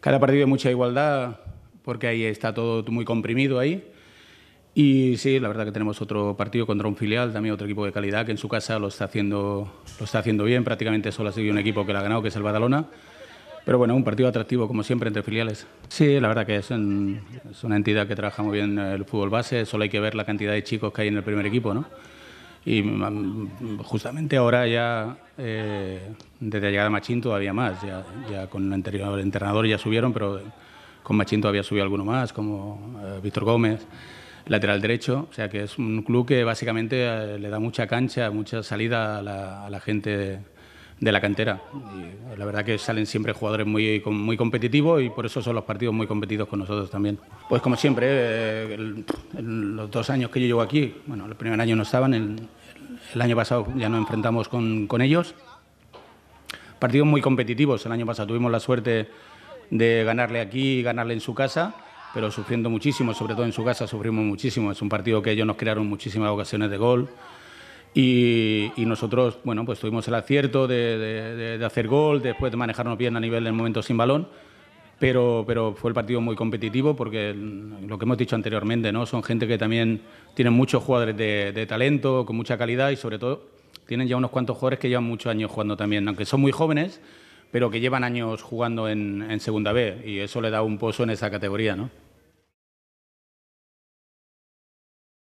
Cada partido hay mucha igualdad porque ahí está todo muy comprimido ahí. Y sí, la verdad que tenemos otro partido contra un filial, también otro equipo de calidad que en su casa lo está haciendo, lo está haciendo bien. Prácticamente solo ha seguido un equipo que la ha ganado, que es el Badalona. Pero bueno, un partido atractivo como siempre entre filiales. Sí, la verdad que es, una entidad que trabaja muy bien el fútbol base. Solo hay que ver la cantidad de chicos que hay en el primer equipo, ¿no? Y mm, justamente ahora ya, eh, desde la llegada de Machín todavía más, ya, ya con el anterior entrenador ya subieron, pero con Machín todavía subido alguno más, como eh, Víctor Gómez, lateral derecho, o sea que es un club que básicamente eh, le da mucha cancha, mucha salida a la, a la gente de la cantera. la verdad que salen siempre jugadores muy, muy competitivos y por eso son los partidos muy competidos con nosotros también. Pues como siempre, eh, los dos años que yo llevo aquí, bueno, el primer año no estaban, el, año pasado ya nos enfrentamos con, con ellos. Partidos muy competitivos, el año pasado tuvimos la suerte de ganarle aquí y ganarle en su casa pero sufriendo muchísimo, sobre todo en su casa sufrimos muchísimo. Es un partido que ellos nos crearon muchísimas ocasiones de gol, y, nosotros, bueno, pues tuvimos el acierto de, hacer gol, después de manejarnos bien a nivel del momento sin balón, pero, fue el partido muy competitivo porque lo que hemos dicho anteriormente, ¿no? Son gente que también tienen muchos jugadores de, talento, con mucha calidad y sobre todo tienen ya unos cuantos jugadores que llevan muchos años jugando también, aunque son muy jóvenes, pero que llevan años jugando en, en Segunda B y eso le da un pozo en esa categoría, ¿no?